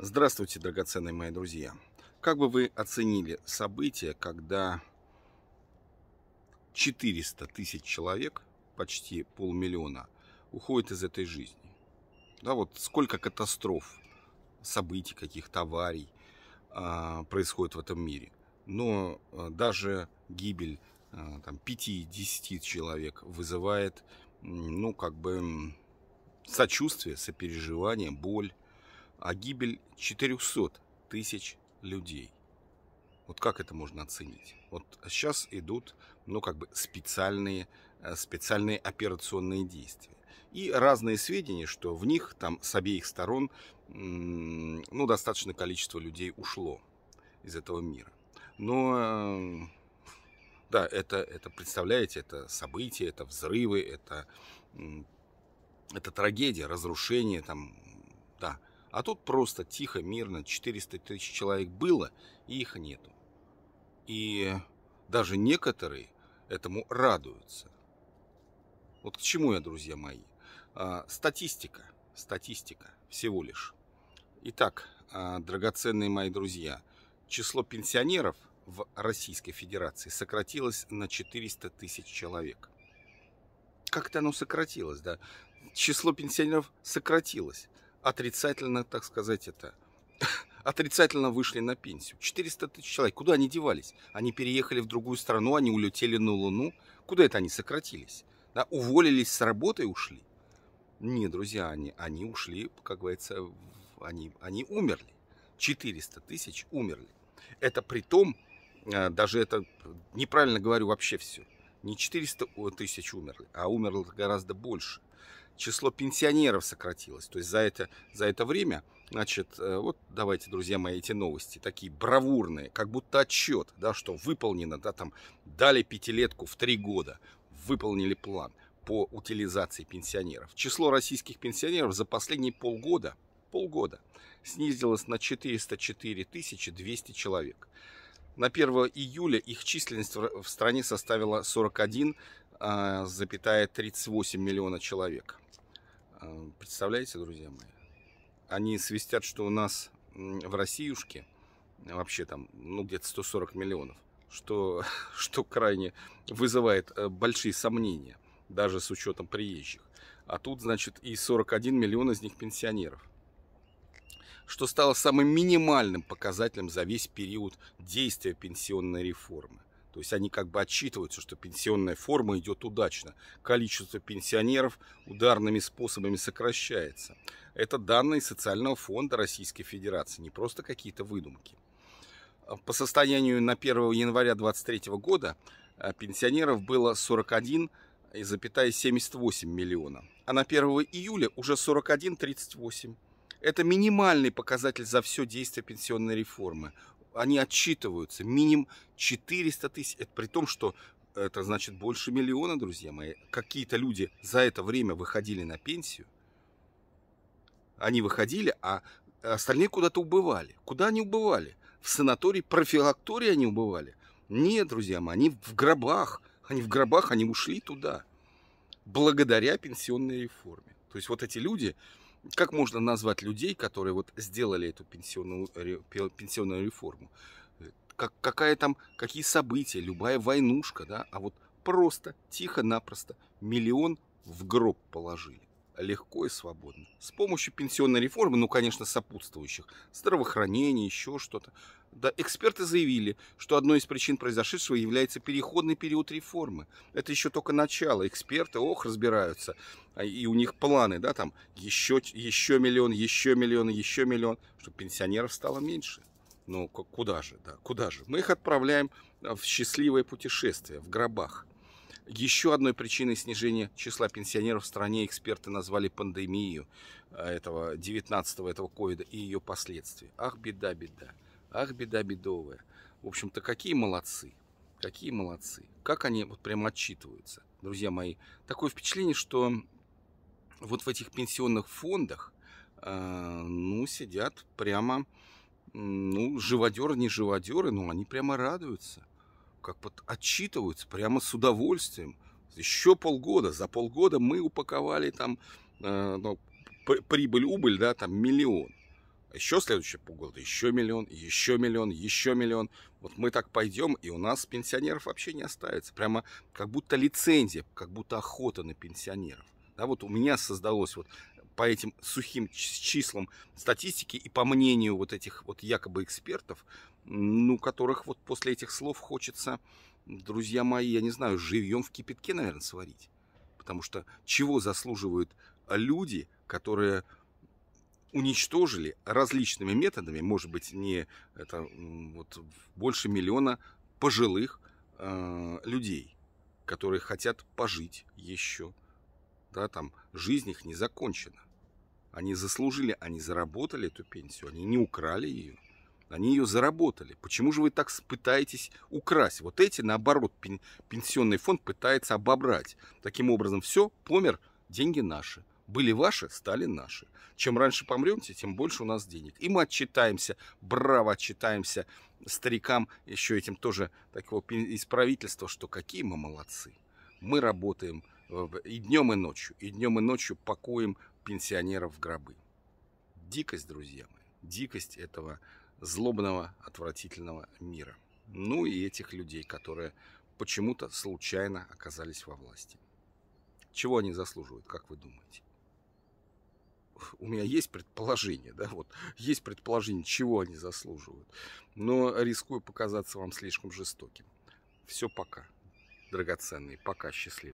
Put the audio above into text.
Здравствуйте, драгоценные мои друзья! Как бы вы оценили событие, когда 400 тысяч человек, почти полмиллиона, уходит из этой жизни? Да, вот сколько катастроф, событий, каких-то аварий а, происходит в этом мире. Но а, даже гибель а, там, 5-10 человек вызывает, ну, как бы сочувствие, сопереживание, боль а гибель 400 тысяч людей. Вот как это можно оценить? Вот сейчас идут, ну, как бы специальные, э, специальные операционные действия. И разные сведения, что в них там с обеих сторон, ну, достаточное количество людей ушло из этого мира. Но э, да, это, это представляете, это события, это взрывы, это, это трагедия, разрушение, там, а тут просто тихо, мирно, 400 тысяч человек было, и их нету. И даже некоторые этому радуются. Вот к чему я, друзья мои. А, статистика, статистика всего лишь. Итак, а, драгоценные мои друзья, число пенсионеров в Российской Федерации сократилось на 400 тысяч человек. Как-то оно сократилось, да? Число пенсионеров сократилось отрицательно, так сказать, это отрицательно вышли на пенсию. 400 тысяч человек. Куда они девались? Они переехали в другую страну, они улетели на Луну. Куда это они сократились? Да, уволились с работы и ушли? Не, друзья, они, они ушли, как говорится, они, они умерли. 400 тысяч умерли. Это при том, э, даже это неправильно говорю вообще все. Не 400 тысяч умерли, а умерло гораздо больше число пенсионеров сократилось. То есть за это, за это время, значит, э, вот давайте, друзья мои, эти новости, такие бравурные, как будто отчет, да, что выполнено, да, там, дали пятилетку в три года, выполнили план по утилизации пенсионеров. Число российских пенсионеров за последние полгода, полгода снизилось на 404 200 человек. На 1 июля их численность в стране составила 41,38 а, миллиона человек. Э, представляете, друзья мои? Они свистят, что у нас в Россиюшке вообще там, ну, где-то 140 миллионов, что, что крайне вызывает э, большие сомнения, даже с учетом приезжих. А тут, значит, и 41 миллион из них пенсионеров что стало самым минимальным показателем за весь период действия пенсионной реформы. То есть они как бы отчитываются, что пенсионная форма идет удачно. Количество пенсионеров ударными способами сокращается. Это данные Социального фонда Российской Федерации, не просто какие-то выдумки. А по состоянию на 1 января 2023 года а, пенсионеров было 41,78 миллиона, а на 1 июля уже 41,38 это минимальный показатель за все действия пенсионной реформы они отчитываются. Минимум 400 тысяч. Это при том, что это значит больше миллиона, друзья мои. Какие-то люди за это время выходили на пенсию. Они выходили, а остальные куда-то убывали. Куда они убывали? В санатории, профилактории они убывали? Нет, друзья мои, они в гробах. Они в гробах, они ушли туда. Благодаря пенсионной реформе. То есть вот эти люди, как можно назвать людей, которые вот сделали эту пенсионную, пенсионную реформу? Э, как, какая там, какие события, любая войнушка, да? А вот просто, тихо-напросто миллион в гроб положили легко и свободно. С помощью пенсионной реформы, ну, конечно, сопутствующих, здравоохранения, еще что-то. Да, эксперты заявили, что одной из причин произошедшего является переходный период реформы. Это еще только начало. Эксперты, ох, разбираются. А, и у них планы, да, там еще, еще миллион, еще миллион, еще миллион, чтобы пенсионеров стало меньше. Ну, куда же, да, куда же? Мы их отправляем а, в счастливое путешествие, в гробах. Еще одной причиной снижения числа пенсионеров в стране эксперты назвали пандемию а, этого 19-го, этого ковида и ее последствия. Ах, беда, беда. Ах, беда бедовая. В общем-то, какие молодцы. Какие молодцы. Как они вот прям отчитываются, друзья мои. Такое впечатление, что вот в этих пенсионных фондах, э, ну, сидят прямо, ну, живодеры, не живодеры, но они прямо радуются. Как вот отчитываются прямо с удовольствием. Еще полгода, за полгода мы упаковали там, э, ну, прибыль, убыль, да, там миллион еще следующая полгода, еще миллион, еще миллион, еще миллион. Вот мы так пойдем, и у нас пенсионеров вообще не оставится. Прямо как будто лицензия, как будто охота на пенсионеров. Да, вот у меня создалось вот по этим сухим числам статистики и по мнению вот этих вот якобы экспертов, ну, которых вот после этих слов хочется, друзья мои, я не знаю, живьем в кипятке, наверное, сварить. Потому что чего заслуживают люди, которые уничтожили различными методами, может быть, не это, вот, больше миллиона пожилых э, людей, которые хотят пожить еще. Да, там жизнь их не закончена. Они заслужили, они заработали эту пенсию, они не украли ее. Они ее заработали. Почему же вы так пытаетесь украсть? Вот эти, наоборот, пенсионный фонд пытается обобрать. Таким образом, все, помер, деньги наши. Были ваши, стали наши. Чем раньше помрете, тем больше у нас денег. И мы отчитаемся, браво отчитаемся старикам, еще этим тоже такого из правительства, что какие мы молодцы. Мы работаем э, и днем, и ночью. И днем, и ночью пакуем пенсионеров в гробы. Дикость, друзья мои, дикость этого злобного, отвратительного мира. Ну и этих людей, которые почему-то случайно оказались во власти. Чего они заслуживают, как вы думаете? у меня есть предположение, да, вот, есть предположение, чего они заслуживают. Но рискую показаться вам слишком жестоким. Все пока, драгоценные, пока, счастливы.